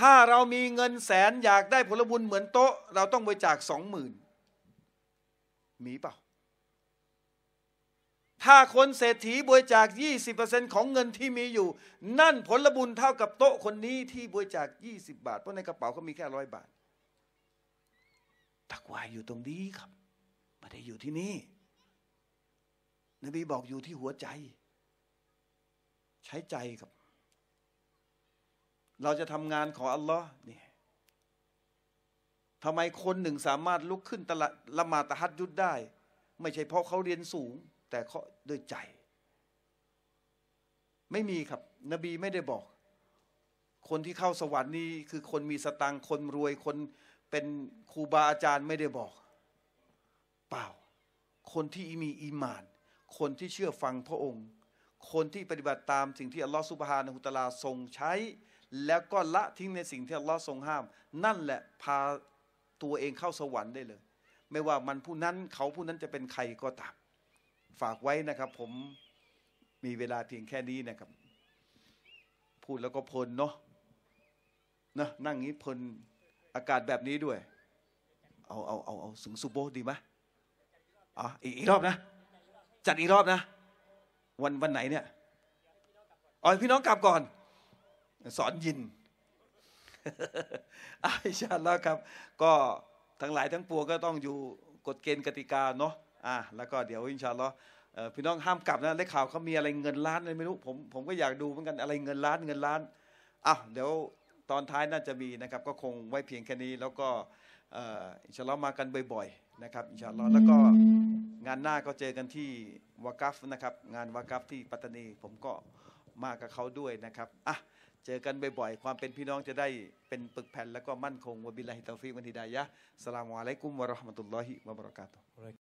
S1: ถ้าเรามีเงินแสนอยากได้ผลบุญเหมือนโต๊ะเราต้องบริจาคสองหมื่นมีเปล่า ถ้าคนเศรษฐีบริจาค20%ของเงินที่มีอยู่ นั่นผลบุญเท่ากับโต๊ะคนนี้ที่บริจาค20 บาทเพราะในกระเป๋าเขามีแค่ร้อยบาทตักวายอยู่ตรงนี้ครับ ไม่ได้อยู่ที่นี่ นบีบอกอยู่ที่หัวใจ ใช้ใจครับ เราจะทำงานของอัลลอฮ์นี่ทำไมคนหนึ่งสามารถลุกขึ้นตละ ละมาตะฮัดยุดได้ ไม่ใช่เพราะเขาเรียนสูง แต่เขาด้วยใจ ไม่มีครับ นบีไม่ได้บอก คนที่เข้าสวรรค์นี่คือคนมีสตังคนรวยคนเป็นครูบาอาจารย์ไม่ได้บอก เปล่า คนที่มีอีมาน คนที่เชื่อฟังพระองค์ คนที่ปฏิบัติตามสิ่งที่อัลลอฮฺสุบฮานะฮุตลาทรงใช้ แล้วก็ละทิ้งในสิ่งที่อัลลอฮฺทรงห้าม นั่นแหละพาตัวเองเข้าสวรรค์ได้เลย ไม่ว่ามันผู้นั้น เขาผู้นั้นจะเป็นใครก็ตามฝากไว้นะครับผมมีเวลาเพียงแค่นี้นะครับ พูดแล้วก็เพลินเนาะนะ นั่งนี้เพลินอากาศแบบนี้ด้วย เอา เอา เอา เอาสูงสุโบดีไหมอ๋ออีกรอบนะ จัดอีกรอบนะ วันวันไหนเนี่ย อ๋อ พี่น้องกลับก่อน สอนยินอาชาแล้วครับ ก็ทั้งหลายทั้งปวงก็ต้องอยู่ กฎเกณฑ์กติกาเนาะ อ่ะ แล้วก็เดี๋ยวอินชาลลอพี่น้องห้ามกลับนะ ได้ข่าวเขามีอะไรเงินล้านเลยไม่รู้ ผม ผมก็อยากดูเหมือนกัน อะไรเงินล้านเงินล้านอ้าวเดี๋ยวตอนท้ายน่าจะมีนะครับก็คงไว้เพียงแค่นี้แล้วก็อินชาลอมากันบ่อยๆนะครับอินชาลอแล้วก็งานหน้าก็เจอกันที่วากัฟนะครับงานวากัฟที่ปัตตานีผมก็มากับเขาด้วยนะครับอ่ะเจอกันบ่อย ๆ ความเป็นพี่น้องจะได้เป็นปึกแผ่นแล้วก็มั่นคงวบิลลาฮิตาฟิมันฮิดายะสลามอะลัยกุมวะราะห์มะตุลลอฮิวะบราะกาตุ